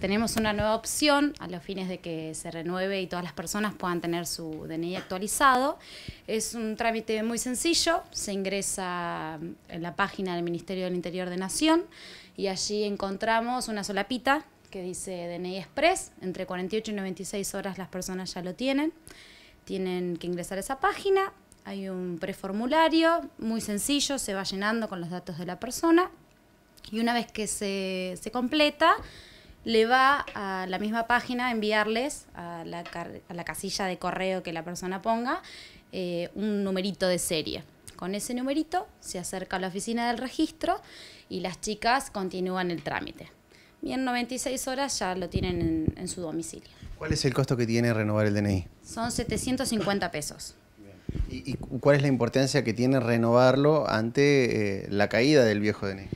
Tenemos una nueva opción a los fines de que se renueve y todas las personas puedan tener su DNI actualizado. Es un trámite muy sencillo, se ingresa en la página del Ministerio del Interior de Nación y allí encontramos una solapita que dice DNI Express, entre 48 y 96 horas las personas ya lo tienen. Tienen que ingresar a esa página, hay un preformulario muy sencillo, se va llenando con los datos de la persona y una vez que se, se completa, le va a la misma página a enviarles a la, casilla de correo que la persona ponga eh, un numerito de serie. Con ese numerito se acerca a la oficina del registro y las chicas continúan el trámite. Y en 96 horas ya lo tienen en, su domicilio. ¿Cuál es el costo que tiene renovar el DNI? Son 750 pesos. ¿Y, cuál es la importancia que tiene renovarlo ante eh, la caída del viejo DNI?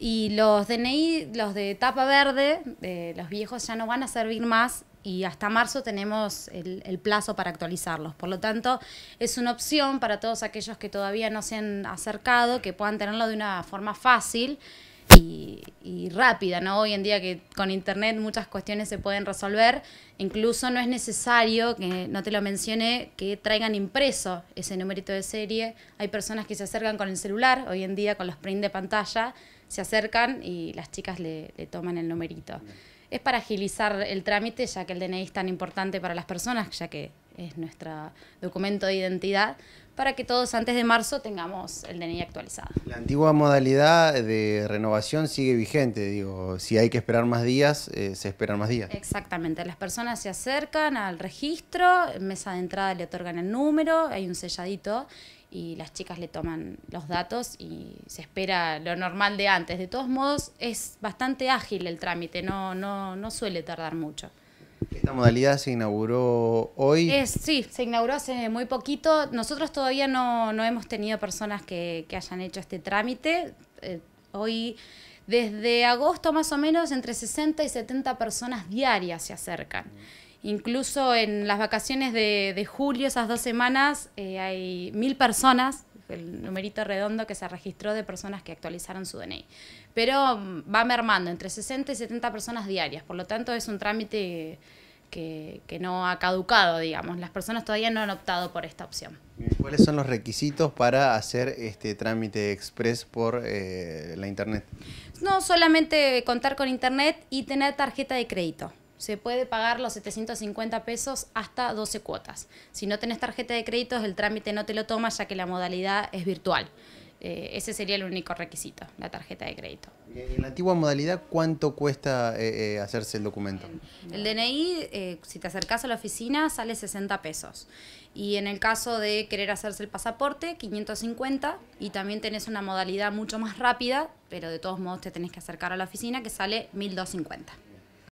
Y los DNI, los de tapa verde, eh, los viejos ya no van a servir más y hasta marzo tenemos el, el, plazo para actualizarlos. Por lo tanto, es una opción para todos aquellos que todavía no se han acercado, que puedan tenerlo de una forma fácil y, rápida, ¿no? Hoy en día que con internet muchas cuestiones se pueden resolver, incluso no es necesario, que no te lo mencione, que traigan impreso ese numerito de serie. Hay personas que se acercan con el celular, hoy en día con los print de pantalla, se acercan y las chicas le, le toman el numerito. Es para agilizar el trámite, ya que el DNI es tan importante para las personas, ya que es nuestro documento de identidad, para que todos antes de marzo tengamos el DNI actualizado. La antigua modalidad de renovación sigue vigente, digo, si hay que esperar más días, eh, se esperan más días. Exactamente, las personas se acercan al registro, en mesa de entrada le otorgan el número, hay un selladito y las chicas le toman los datos y se espera lo normal de antes. De todos modos, es bastante ágil el trámite, no, no, no suele tardar mucho. Esta modalidad se inauguró hoy. sí, se inauguró hace muy poquito. Nosotros todavía no, hemos tenido personas que, hayan hecho este trámite. Eh, hoy, desde agosto más o menos, entre 60 y 70 personas diarias se acercan. Incluso en las vacaciones de, julio, esas dos semanas, eh, hay mil personas el numerito redondo que se registró de personas que actualizaron su DNI. Pero mm, va mermando entre 60 y 70 personas diarias, por lo tanto es un trámite que, no ha caducado, digamos. Las personas todavía no han optado por esta opción. ¿Cuáles son los requisitos para hacer este trámite express por eh, la internet? No, solamente contar con internet y tener tarjeta de crédito. Se puede pagar los 750 pesos hasta 12 cuotas. Si no tenés tarjeta de crédito, el trámite no te lo toma ya que la modalidad es virtual. Eh, ese sería el único requisito, la tarjeta de crédito. ¿Y en la antigua modalidad cuánto cuesta eh, eh, hacerse el documento? El DNI, si te acercas a la oficina, sale 60 pesos. Y en el caso de querer hacerse el pasaporte, 550. Y también tenés una modalidad mucho más rápida, pero de todos modos te tenés que acercar a la oficina, que sale 1250.